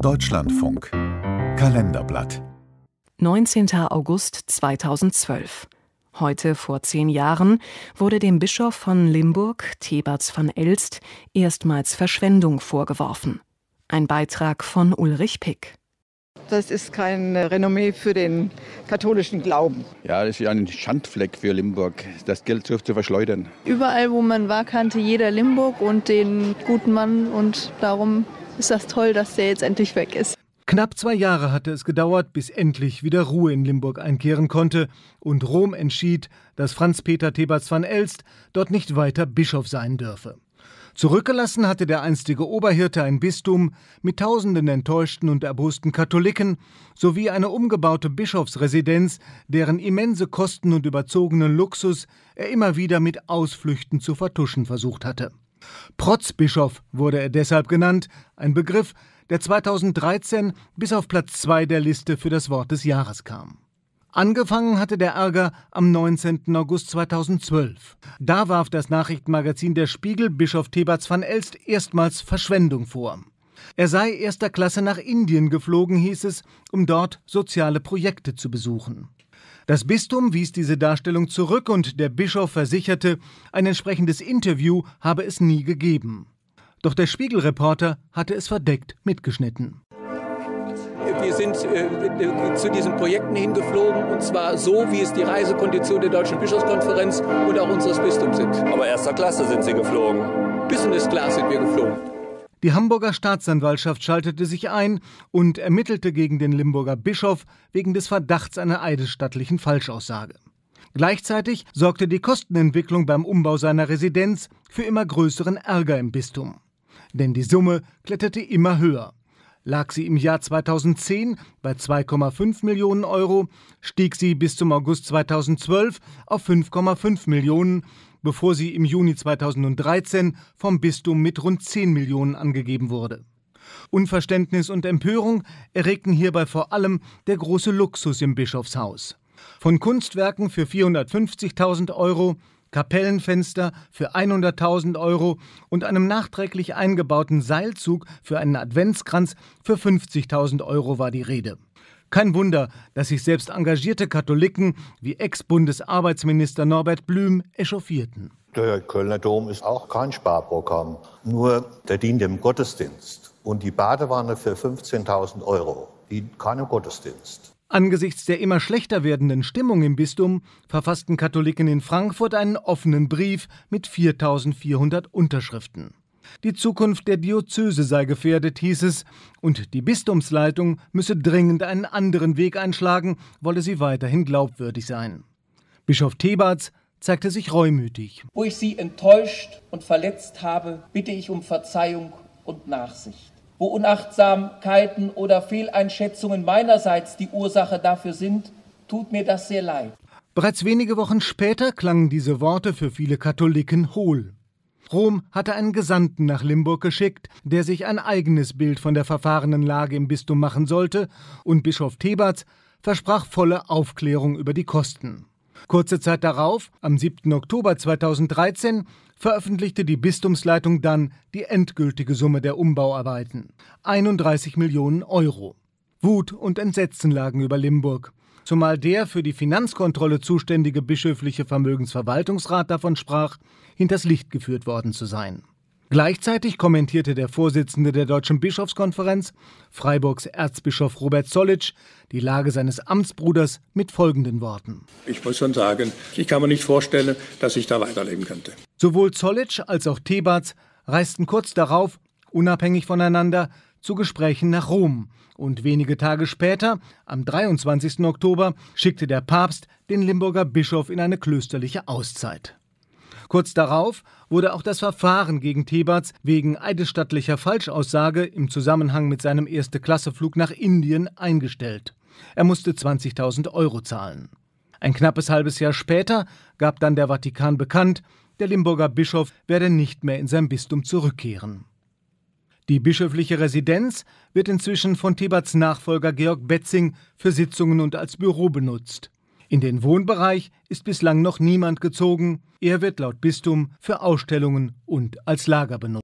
Deutschlandfunk Kalenderblatt 19. August 2012 Heute vor zehn Jahren wurde dem Bischof von Limburg, Theberts van Elst, erstmals Verschwendung vorgeworfen. Ein Beitrag von Ulrich Pick. Das ist kein Renommee für den katholischen Glauben. Ja, das ist ein Schandfleck für Limburg, das Geld zu verschleudern. Überall, wo man war, kannte jeder Limburg und den guten Mann und darum ist das toll, dass der jetzt endlich weg ist. Knapp zwei Jahre hatte es gedauert, bis endlich wieder Ruhe in Limburg einkehren konnte und Rom entschied, dass Franz Peter Theberts van Elst dort nicht weiter Bischof sein dürfe. Zurückgelassen hatte der einstige Oberhirte ein Bistum mit tausenden enttäuschten und erbosten Katholiken sowie eine umgebaute Bischofsresidenz, deren immense Kosten und überzogenen Luxus er immer wieder mit Ausflüchten zu vertuschen versucht hatte. Protzbischof wurde er deshalb genannt, ein Begriff, der 2013 bis auf Platz 2 der Liste für das Wort des Jahres kam. Angefangen hatte der Ärger am 19. August 2012. Da warf das Nachrichtenmagazin Der Spiegel Bischof Thebats van Elst erstmals Verschwendung vor. Er sei erster Klasse nach Indien geflogen, hieß es, um dort soziale Projekte zu besuchen. Das Bistum wies diese Darstellung zurück und der Bischof versicherte, ein entsprechendes Interview habe es nie gegeben. Doch der Spiegelreporter hatte es verdeckt mitgeschnitten. Wir sind äh, zu diesen Projekten hingeflogen und zwar so, wie es die Reisekondition der Deutschen Bischofskonferenz und auch unseres Bistums sind. Aber erster Klasse sind Sie geflogen. Business Class sind wir geflogen. Die Hamburger Staatsanwaltschaft schaltete sich ein und ermittelte gegen den Limburger Bischof wegen des Verdachts einer eidesstattlichen Falschaussage. Gleichzeitig sorgte die Kostenentwicklung beim Umbau seiner Residenz für immer größeren Ärger im Bistum. Denn die Summe kletterte immer höher. Lag sie im Jahr 2010 bei 2,5 Millionen Euro, stieg sie bis zum August 2012 auf 5,5 Millionen bevor sie im Juni 2013 vom Bistum mit rund 10 Millionen angegeben wurde. Unverständnis und Empörung erregten hierbei vor allem der große Luxus im Bischofshaus. Von Kunstwerken für 450.000 Euro, Kapellenfenster für 100.000 Euro und einem nachträglich eingebauten Seilzug für einen Adventskranz für 50.000 Euro war die Rede. Kein Wunder, dass sich selbst engagierte Katholiken wie Ex-Bundesarbeitsminister Norbert Blüm echauffierten. Der Kölner Dom ist auch kein Sparprogramm, nur der dient dem Gottesdienst. Und die Badewanne für 15.000 Euro dient keinem Gottesdienst. Angesichts der immer schlechter werdenden Stimmung im Bistum verfassten Katholiken in Frankfurt einen offenen Brief mit 4.400 Unterschriften. Die Zukunft der Diözese sei gefährdet, hieß es, und die Bistumsleitung müsse dringend einen anderen Weg einschlagen, wolle sie weiterhin glaubwürdig sein. Bischof Theberts zeigte sich reumütig. Wo ich Sie enttäuscht und verletzt habe, bitte ich um Verzeihung und Nachsicht. Wo Unachtsamkeiten oder Fehleinschätzungen meinerseits die Ursache dafür sind, tut mir das sehr leid. Bereits wenige Wochen später klangen diese Worte für viele Katholiken hohl. Rom hatte einen Gesandten nach Limburg geschickt, der sich ein eigenes Bild von der verfahrenen Lage im Bistum machen sollte, und Bischof Theberts versprach volle Aufklärung über die Kosten. Kurze Zeit darauf, am 7. Oktober 2013, veröffentlichte die Bistumsleitung dann die endgültige Summe der Umbauarbeiten 31 Millionen Euro. Wut und Entsetzen lagen über Limburg zumal der für die Finanzkontrolle zuständige bischöfliche Vermögensverwaltungsrat davon sprach, hinters Licht geführt worden zu sein. Gleichzeitig kommentierte der Vorsitzende der Deutschen Bischofskonferenz, Freiburgs Erzbischof Robert Zollitsch, die Lage seines Amtsbruders mit folgenden Worten. Ich muss schon sagen, ich kann mir nicht vorstellen, dass ich da weiterleben könnte. Sowohl Zollitsch als auch Tebatz reisten kurz darauf, unabhängig voneinander, zu Gesprächen nach Rom. Und wenige Tage später, am 23. Oktober, schickte der Papst den Limburger Bischof in eine klösterliche Auszeit. Kurz darauf wurde auch das Verfahren gegen Tebatz wegen eidesstattlicher Falschaussage im Zusammenhang mit seinem Erste-Klasse-Flug nach Indien eingestellt. Er musste 20.000 Euro zahlen. Ein knappes halbes Jahr später gab dann der Vatikan bekannt, der Limburger Bischof werde nicht mehr in sein Bistum zurückkehren. Die bischöfliche Residenz wird inzwischen von Thebats Nachfolger Georg Betzing für Sitzungen und als Büro benutzt. In den Wohnbereich ist bislang noch niemand gezogen, er wird laut Bistum für Ausstellungen und als Lager benutzt